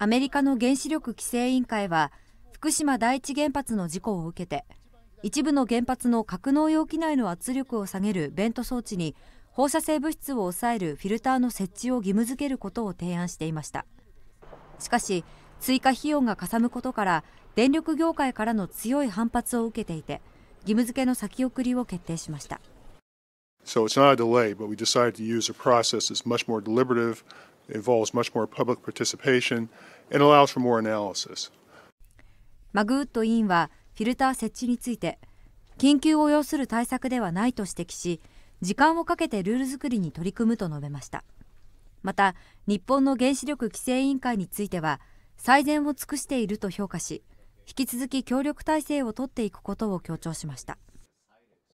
アメリカの原子力規制委員会は福島第一原発の事故を受けて一部の原発の格納容器内の圧力を下げるベント装置に放射性物質を抑えるフィルターの設置を義務付けることを提案していましたしかし追加費用がかさむことから電力業界からの強い反発を受けていて義務付けの先送りを決定しました So it's not a delay, but we decided to use a process that's much more deliberative, involves much more public participation, and allows for more analysis. マグウッド委員はフィルター設置について緊急を要する対策ではないと指摘し時間をかけてルール作りに取り組むと述べましたまた日本の原子力規制委員会については最善を尽くしていると評価し引き続き協力体制を取っていくことを強調しました